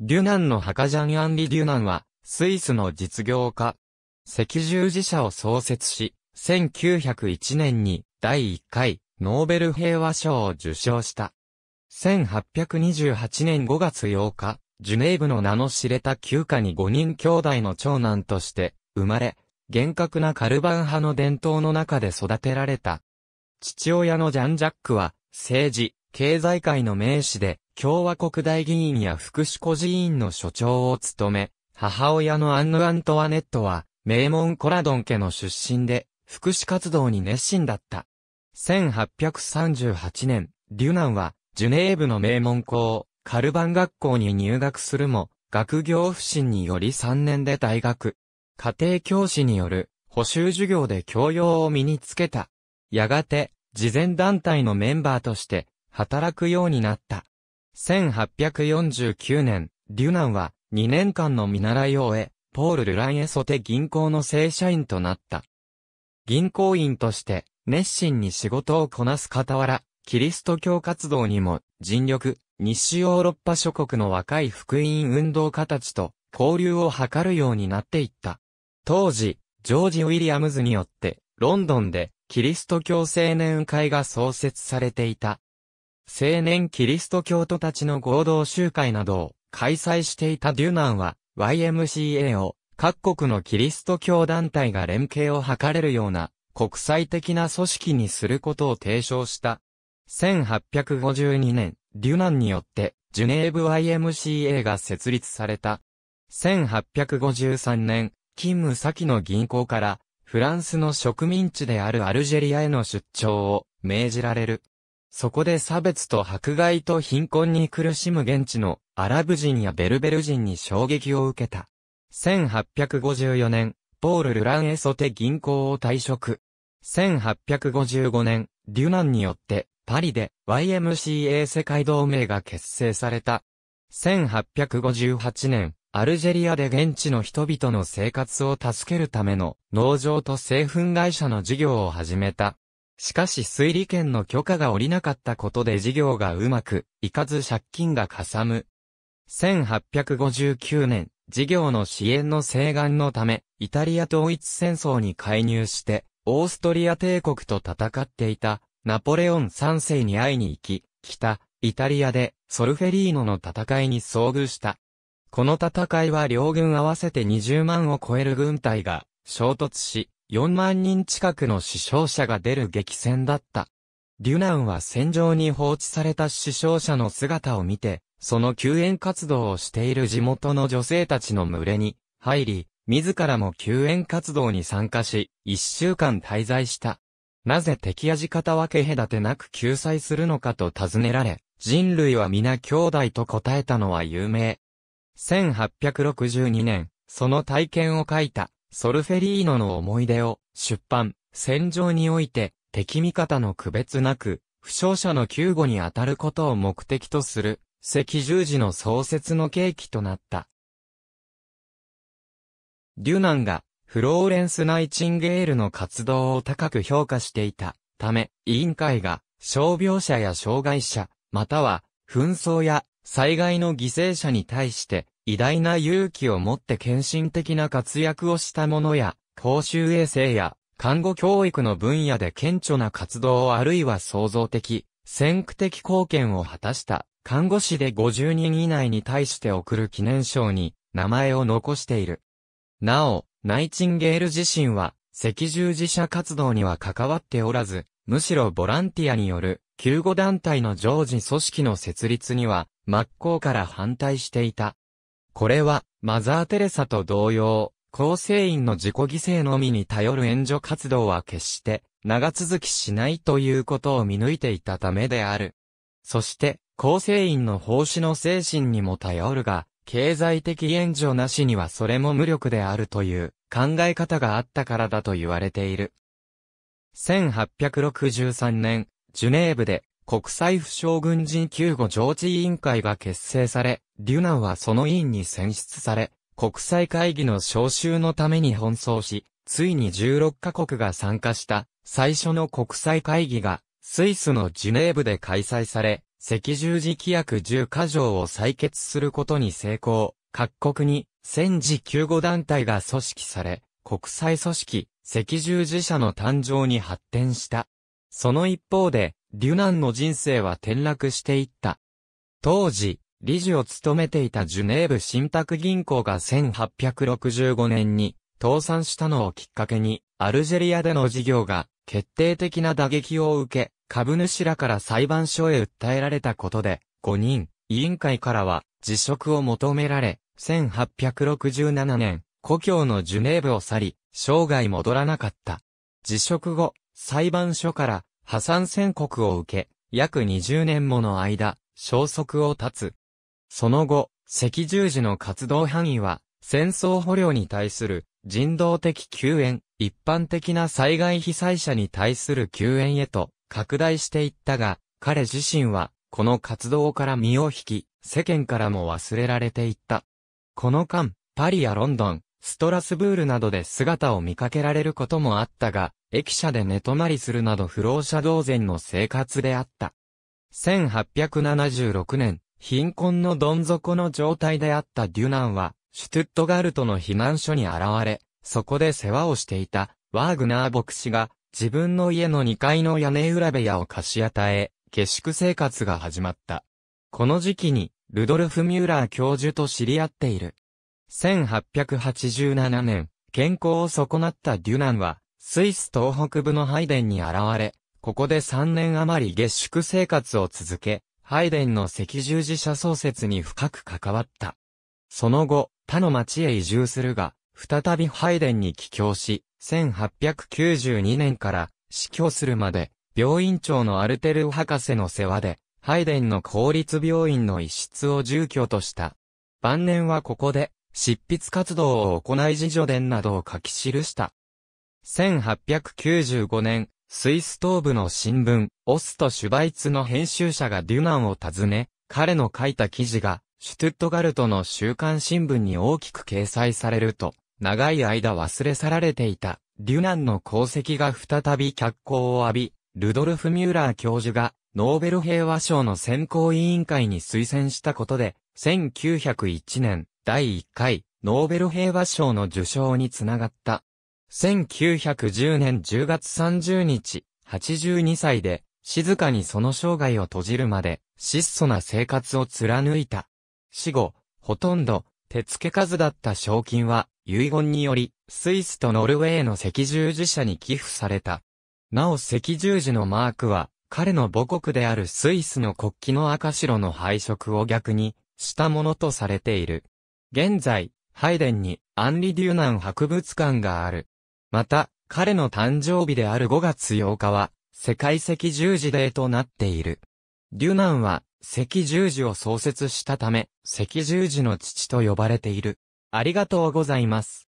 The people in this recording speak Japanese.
デュナンの墓ジャン・アンリ・デュナンは、スイスの実業家。赤十字社を創設し、1901年に第1回ノーベル平和賞を受賞した。1828年5月8日、ジュネーブの名の知れた旧家に5人兄弟の長男として生まれ、厳格なカルバン派の伝統の中で育てられた。父親のジャン・ジャックは、政治、経済界の名士で、共和国大議員や福祉孤児院の所長を務め、母親のアンヌ・アントワネットは、名門コラドン家の出身で、福祉活動に熱心だった。1838年、リュナンは、ジュネーブの名門校、カルバン学校に入学するも、学業不振により3年で大学。家庭教師による補修授業で教養を身につけた。やがて、慈善団体のメンバーとして働くようになった。1849年、リュナンは2年間の見習いを終え、ポール・ルランエソテ銀行の正社員となった。銀行員として熱心に仕事をこなす傍ら、キリスト教活動にも尽力、西ヨーロッパ諸国の若い福音運動家たちと交流を図るようになっていった。当時、ジョージ・ウィリアムズによって、ロンドンでキリスト教青年会が創設されていた。青年キリスト教徒たちの合同集会などを開催していたデュナンは YMCA を各国のキリスト教団体が連携を図れるような国際的な組織にすることを提唱した。1852年、デュナンによってジュネーブ YMCA が設立された。1853年、勤務先の銀行からフランスの植民地であるアルジェリアへの出張を命じられる。そこで差別と迫害と貧困に苦しむ現地のアラブ人やベルベル人に衝撃を受けた。1854年、ポール・ルランエソテ銀行を退職。1855年、デュナンによって、パリで YMCA 世界同盟が結成された。1858年、アルジェリアで現地の人々の生活を助けるための農場と製粉会社の事業を始めた。しかし水利権の許可が下りなかったことで事業がうまくいかず借金がかさむ。1859年、事業の支援の請願のため、イタリア統一戦争に介入して、オーストリア帝国と戦っていた、ナポレオン3世に会いに行き、北、イタリアで、ソルフェリーノの戦いに遭遇した。この戦いは両軍合わせて20万を超える軍隊が、衝突し、4万人近くの死傷者が出る激戦だった。リュナンは戦場に放置された死傷者の姿を見て、その救援活動をしている地元の女性たちの群れに入り、自らも救援活動に参加し、一週間滞在した。なぜ敵味方分け隔てなく救済するのかと尋ねられ、人類は皆兄弟と答えたのは有名。1862年、その体験を書いたソルフェリーノの思い出を出版、戦場において敵味方の区別なく、負傷者の救護に当たることを目的とする、赤十字の創設の契機となった。デュナンがフローレンス・ナイチンゲールの活動を高く評価していたため、委員会が傷病者や障害者、または紛争や災害の犠牲者に対して偉大な勇気を持って献身的な活躍をした者や、公衆衛生や、看護教育の分野で顕著な活動をあるいは創造的、先駆的貢献を果たした、看護師で50人以内に対して送る記念賞に、名前を残している。なお、ナイチンゲール自身は、赤十字社活動には関わっておらず、むしろボランティアによる、救護団体の常時組織の設立には、真っ向から反対していた。これは、マザー・テレサと同様、構成員の自己犠牲のみに頼る援助活動は決して、長続きしないということを見抜いていたためである。そして、構成員の奉仕の精神にも頼るが、経済的援助なしにはそれも無力であるという考え方があったからだと言われている。1863年、ジュネーブで国際不祥軍人救護常置委員会が結成され、デュナンはその委員に選出され、国際会議の招集のために奔走し、ついに16カ国が参加した最初の国際会議がスイスのジュネーブで開催され、赤十字規約10カ条を採決することに成功。各国に戦時救護団体が組織され、国際組織、赤十字社の誕生に発展した。その一方で、デュナンの人生は転落していった。当時、理事を務めていたジュネーブ信託銀行が1865年に倒産したのをきっかけに、アルジェリアでの事業が決定的な打撃を受け、株主らから裁判所へ訴えられたことで、5人、委員会からは辞職を求められ、1867年、故郷のジュネーブを去り、生涯戻らなかった。辞職後、裁判所から破産宣告を受け、約20年もの間、消息を絶つ。その後、赤十字の活動範囲は、戦争捕虜に対する人道的救援、一般的な災害被災者に対する救援へと拡大していったが、彼自身はこの活動から身を引き、世間からも忘れられていった。この間、パリやロンドン、ストラスブールなどで姿を見かけられることもあったが、駅舎で寝泊まりするなど不老者同然の生活であった。1876年、貧困のどん底の状態であったデュナンは、シュトゥットガルトの避難所に現れ、そこで世話をしていた、ワーグナー牧師が、自分の家の2階の屋根裏部屋を貸し与え、下宿生活が始まった。この時期に、ルドルフ・ミューラー教授と知り合っている。1887年、健康を損なったデュナンは、スイス東北部のハイデンに現れ、ここで3年余り下宿生活を続け、ハイデンの赤十字社創設に深く関わった。その後、他の町へ移住するが、再びハイデンに帰郷し、1892年から死去するまで、病院長のアルテル博士の世話で、ハイデンの公立病院の一室を住居とした。晩年はここで、執筆活動を行い自助伝などを書き記した。1895年、スイス東部の新聞、オスト・シュバイツの編集者がデュナンを訪ね、彼の書いた記事が、シュトゥットガルトの週刊新聞に大きく掲載されると、長い間忘れ去られていた、デュナンの功績が再び脚光を浴び、ルドルフ・ミューラー教授が、ノーベル平和賞の選考委員会に推薦したことで、1901年、第1回、ノーベル平和賞の受賞につながった。1910年10月30日、82歳で、静かにその生涯を閉じるまで、質素な生活を貫いた。死後、ほとんど、手付け数だった賞金は、遺言により、スイスとノルウェーの赤十字社に寄付された。なお赤十字のマークは、彼の母国であるスイスの国旗の赤白の配色を逆にしたものとされている。現在、ハイデンにアンリ・デューナン博物館がある。また、彼の誕生日である5月8日は、世界赤十字デーとなっている。デュナンは、赤十字を創設したため、赤十字の父と呼ばれている。ありがとうございます。